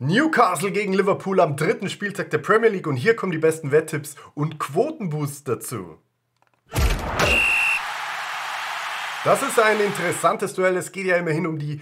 Newcastle gegen Liverpool am dritten Spieltag der Premier League und hier kommen die besten Wetttipps und Quotenboosts dazu. Das ist ein interessantes Duell. Es geht ja immerhin um die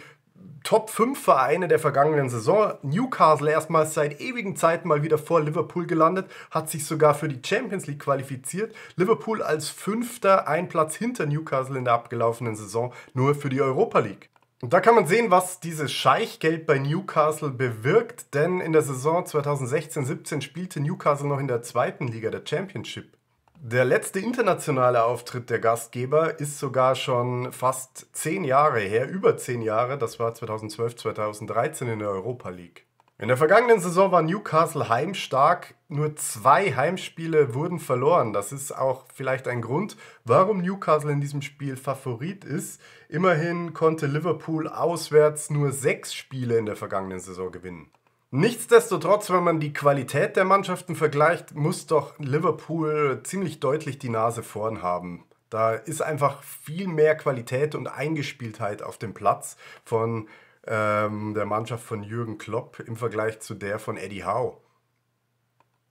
Top 5 Vereine der vergangenen Saison. Newcastle erstmals seit ewigen Zeiten mal wieder vor Liverpool gelandet, hat sich sogar für die Champions League qualifiziert. Liverpool als Fünfter, ein Platz hinter Newcastle in der abgelaufenen Saison, nur für die Europa League. Und da kann man sehen, was dieses Scheichgeld bei Newcastle bewirkt, denn in der Saison 2016-17 spielte Newcastle noch in der zweiten Liga der Championship. Der letzte internationale Auftritt der Gastgeber ist sogar schon fast zehn Jahre her, über zehn Jahre, das war 2012, 2013 in der Europa League. In der vergangenen Saison war Newcastle heimstark. Nur zwei Heimspiele wurden verloren. Das ist auch vielleicht ein Grund, warum Newcastle in diesem Spiel Favorit ist. Immerhin konnte Liverpool auswärts nur sechs Spiele in der vergangenen Saison gewinnen. Nichtsdestotrotz, wenn man die Qualität der Mannschaften vergleicht, muss doch Liverpool ziemlich deutlich die Nase vorn haben. Da ist einfach viel mehr Qualität und Eingespieltheit auf dem Platz von ähm, der Mannschaft von Jürgen Klopp im Vergleich zu der von Eddie Howe.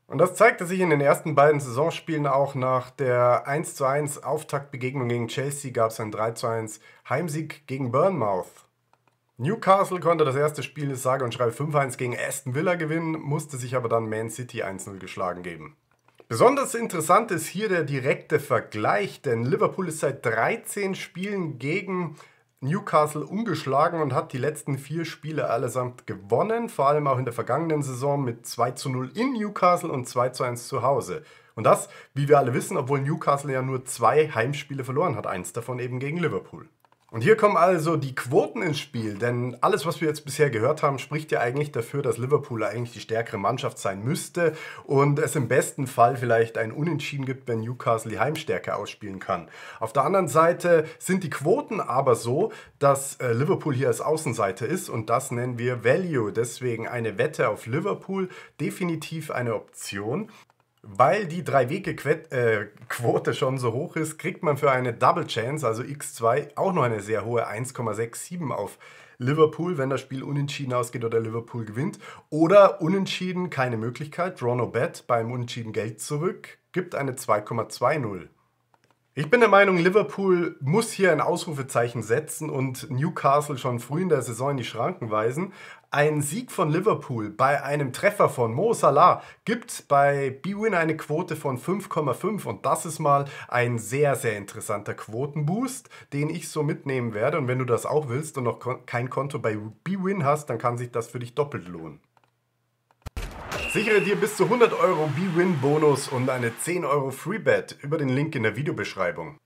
Und das zeigte sich in den ersten beiden Saisonspielen auch. Nach der 1:1 Auftaktbegegnung gegen Chelsea gab es einen 3:1 Heimsieg gegen Bournemouth. Newcastle konnte das erste Spiel, sage und schreibe 5:1 gegen Aston Villa gewinnen, musste sich aber dann Man City 1:0 geschlagen geben. Besonders interessant ist hier der direkte Vergleich, denn Liverpool ist seit 13 Spielen gegen Newcastle ungeschlagen und hat die letzten vier Spiele allesamt gewonnen, vor allem auch in der vergangenen Saison mit 2 zu 0 in Newcastle und 2 zu 1 zu Hause. Und das, wie wir alle wissen, obwohl Newcastle ja nur zwei Heimspiele verloren hat, eins davon eben gegen Liverpool. Und hier kommen also die Quoten ins Spiel, denn alles, was wir jetzt bisher gehört haben, spricht ja eigentlich dafür, dass Liverpool eigentlich die stärkere Mannschaft sein müsste und es im besten Fall vielleicht ein Unentschieden gibt, wenn Newcastle die Heimstärke ausspielen kann. Auf der anderen Seite sind die Quoten aber so, dass äh, Liverpool hier als Außenseite ist und das nennen wir Value. Deswegen eine Wette auf Liverpool definitiv eine Option. Weil die Drei-Wege-Quote äh, schon so hoch ist, kriegt man für eine Double Chance, also X2, auch noch eine sehr hohe 1,67 auf Liverpool, wenn das Spiel unentschieden ausgeht oder Liverpool gewinnt. Oder unentschieden, keine Möglichkeit, Draw No Bet, beim Unentschieden Geld zurück, gibt eine 2,20. Ich bin der Meinung, Liverpool muss hier ein Ausrufezeichen setzen und Newcastle schon früh in der Saison in die Schranken weisen. Ein Sieg von Liverpool bei einem Treffer von Mo Salah gibt bei BWin eine Quote von 5,5 und das ist mal ein sehr, sehr interessanter Quotenboost, den ich so mitnehmen werde. Und wenn du das auch willst und noch kein Konto bei BWin hast, dann kann sich das für dich doppelt lohnen. Sichere dir bis zu 100 Euro B-Win-Bonus und eine 10 Euro Freebet über den Link in der Videobeschreibung.